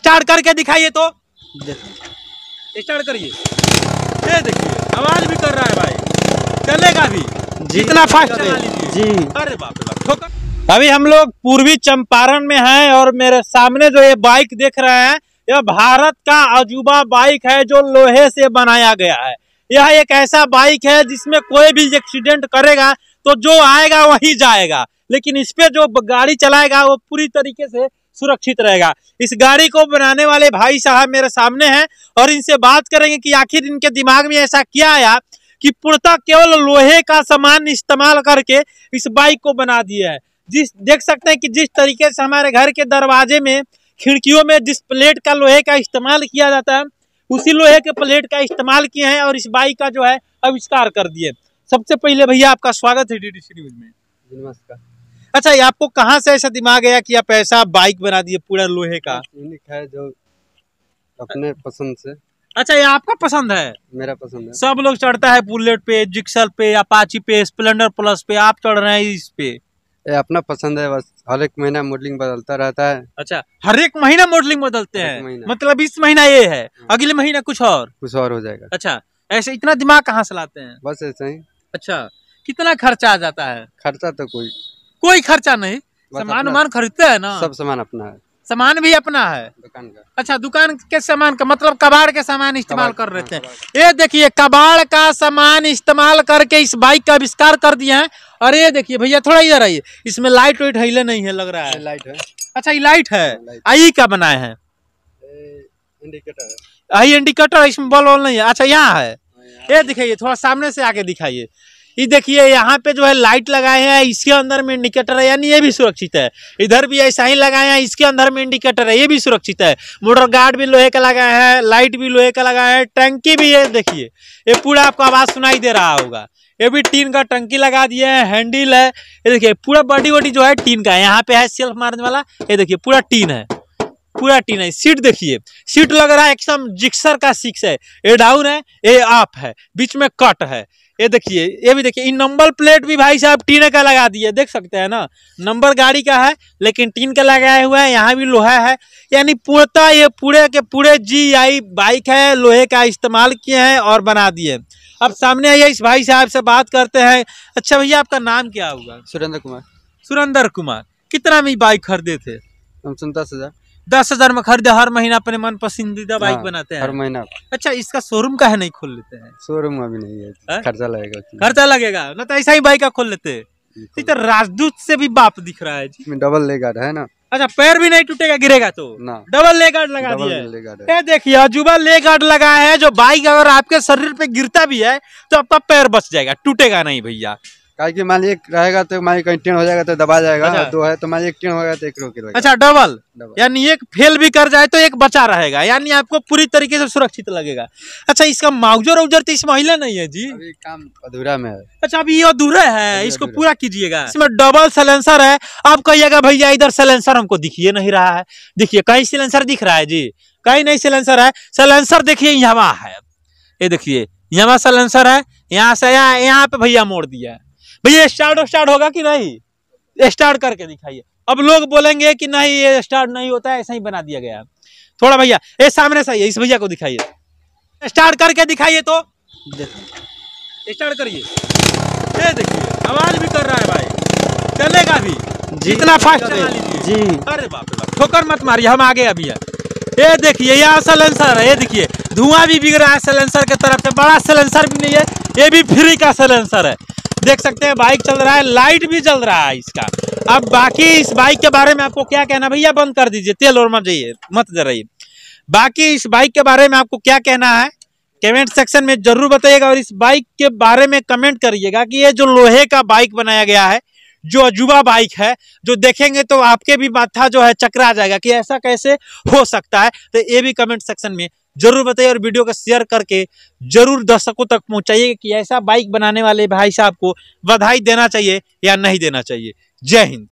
Start करके दिखाइए तो स्टार्ट करिए ये देखिए आवाज भी कर रहा है भाई चलेगा भी जितना फास्ट जी अरे बाप बाप अभी हम लोग पूर्वी चंपारण में हैं और मेरे सामने जो ये बाइक देख रहे हैं यह भारत का अजूबा बाइक है जो लोहे से बनाया गया है यह एक ऐसा बाइक है जिसमें कोई भी एक्सीडेंट करेगा तो जो आएगा वही जाएगा लेकिन इस पर जो गाड़ी चलाएगा वो पूरी तरीके से सुरक्षित रहेगा इस गाड़ी को बनाने वाले भाई साहब मेरे सामने हैं और इनसे बात करेंगे कि आखिर इनके दिमाग में ऐसा क्या आया कि पूर्णतः केवल लोहे का सामान इस्तेमाल करके इस बाइक को बना दिया है जिस देख सकते हैं कि जिस तरीके से हमारे घर के दरवाजे में खिड़कियों में जिस प्लेट का लोहे का इस्तेमाल किया जाता है उसी लोहे के प्लेट का इस्तेमाल किए हैं और इस बाइक का जो है आविष्कार कर दिए सबसे पहले भैया आपका स्वागत है डी डी न्यूज में नमस्कार अच्छा ये आपको कहाँ से ऐसा दिमाग आया कि आप ऐसा बाइक बना दिए पूरा लोहे का है जो अपने पसंद से अच्छा ये आपका पसंद है मेरा पसंद है सब लोग चढ़ता है बुलेट पे जिक्सल पे अपाची पे स्प्लेंडर प्लस पे आप चढ़ रहे हैं इस पे ये अपना पसंद है बस हर एक महीना मॉडलिंग बदलता रहता है अच्छा हर एक महीना मॉडलिंग बदलते हैं मतलब इस महीना ये है हाँ। अगले महीना कुछ और कुछ और हो जाएगा अच्छा ऐसे इतना दिमाग कहाँ से लाते हैं बस ऐसे ही अच्छा कितना खर्चा आ जाता है खर्चा तो कोई कोई खर्चा नहीं मतलब सामान वामान खरीदते है ना सब सामान अपना है सामान भी अपना है दुकान का अच्छा दुकान के सामान का मतलब कबाड़ के सामान इस्तेमाल कर रहे हाँ, थे ये देखिए कबाड़ का सामान इस्तेमाल करके इस बाइक का आविष्कार कर दिए हैं और ये देखिए भैया थोड़ा इधर आइए इसमें लाइट वाइट हिले नहीं है लग रहा है लाइट है अच्छा ये लाइट है आई का बनाए है इंडिकेटर आई इंडिकेटर इसमें बॉल वॉल नहीं है अच्छा यहाँ है हाँ, ये दिखाइए थोड़ा सामने से आके दिखाइए ये देखिए यहाँ पे जो है लाइट लगाए हैं इसके अंदर में इंडिकेटर है यानी ये भी सुरक्षित है इधर भी ऐसा ही लगाए हैं इसके अंदर में इंडिकेटर है ये भी सुरक्षित है मोटर गार्ड भी लोहे का लगाए हैं लाइट भी लोहे का लगाया है टंकी भी है देखिए ये पूरा आपको आवाज़ सुनाई दे रहा होगा ये भी टीन का टंकी लगा दिए है हैंडिल है ये देखिए पूरा बॉडी वॉडी जो है टीन का है यहाँ पे है सेल्फ मारने वाला ये देखिए पूरा टीन है पूरा टीन है सीट देखिए सीट लग रहा है एकदम जिक्सर का सिक्स है ए डाउन है ए आप है बीच में कट है ये देखिए ये भी देखिए इन नंबर प्लेट भी भाई साहब टीन का लगा दिए देख सकते हैं ना नंबर गाड़ी का है लेकिन टीन का लगाया हुआ है यहाँ भी लोहा है यानी पूर्णतः ये पूरे के पूरे जी आई बाइक है लोहे का इस्तेमाल किए हैं और बना दिए अब सामने आइए इस भाई साहब से बात करते हैं अच्छा भैया आपका नाम क्या होगा सुरेंद्र कुमार सुरेंद्र कुमार कितना में बाइक खरीदे थे हम सुनता सजा दस हजार में खरीदे हर महीना अपने मन पसंदीदा हाँ, बाइक बनाते हैं हर महीना अच्छा इसका शोरूम का है नहीं खोल लेते हैं शोरूम अभी नहीं है हाँ? खर्चा लगेगा खर्चा लगेगा ना तो ऐसा ही बाइक का खोल लेते हैं तो राजदूत से भी बाप दिख रहा है जी डबल ले गार्ड है ना अच्छा पैर भी नहीं टूटेगा गिरेगा तो ना डबल ले गार्ड लगा दिया देखिए अजूबा ले गार्ड लगा है जो बाइक अगर आपके शरीर पे गिरता भी है तो आपका पैर बच जाएगा टूटेगा नहीं भैया कहा कि मान एक रहेगा तो मान कहीं टेन हो जाएगा तो दबा जाएगा अच्छा। दो है तो मान एक टेन होगा तो एक रोक अच्छा डबल, यानी एक फेल भी कर जाए तो एक बचा रहेगा यानी आपको पूरी तरीके से सुरक्षित लगेगा अच्छा इसका माउजर उजर तो इस महिला नहीं है जी अभी काम अधूरा में है अच्छा अभी ये अधूरा है इसको पूरा कीजिएगा इसमें डबल सलेंसर है आप कहिएगा भैया इधर सलेंसर हमको दिखिए नहीं रहा है देखिए कहीं सिलेंसर दिख रहा है जी कहीं नहीं सिलेंसर है सलेंसर देखिए यहाँ है ये देखिए यहाँ सलेंसर है यहाँ से यहाँ यहाँ पे भैया मोड़ दिया है भैया स्टार्ट स्टार्ट होगा कि नहीं स्टार्ट करके दिखाइए अब लोग बोलेंगे कि नहीं ये स्टार्ट नहीं होता है ऐसा ही बना दिया गया थोड़ा भैया ये सामने से इस भैया को दिखाइए स्टार्ट करके दिखाइए तो स्टार्ट करिए ये देखिए आवाज भी कर रहा है भाई चलेगा भी जितना फास्ट चला लीजिए जी अरे बाप ठोकर मत मारिए हम आगे अभी है ये देखिए यह सलेंसर है ये देखिए धुआं भी बिगड़ा है सलेंसर के तरफ से बड़ा सलेंसर भी नहीं है ये भी फ्री का सलेंसर है देख सकते हैं बाइक चल रहा है लाइट भी चल रहा है इसका अब बाकी इस बाइक के बारे में आपको क्या कहना भैया बंद कर दीजिए तेल और मत जाइए मत जराइए बाकी इस बाइक के बारे में आपको क्या कहना है कमेंट सेक्शन में जरूर बताइएगा और इस बाइक के बारे में कमेंट करिएगा कि ये जो लोहे का बाइक बनाया गया है जो अजूबा बाइक है जो देखेंगे तो आपके भी माथा जो है चकरा जाएगा कि ऐसा कैसे हो सकता है तो ये भी कमेंट सेक्शन में जरूर बताइए और वीडियो को शेयर करके जरूर दर्शकों तक पहुंचाइए कि ऐसा बाइक बनाने वाले भाई साहब को बधाई देना चाहिए या नहीं देना चाहिए जय हिंद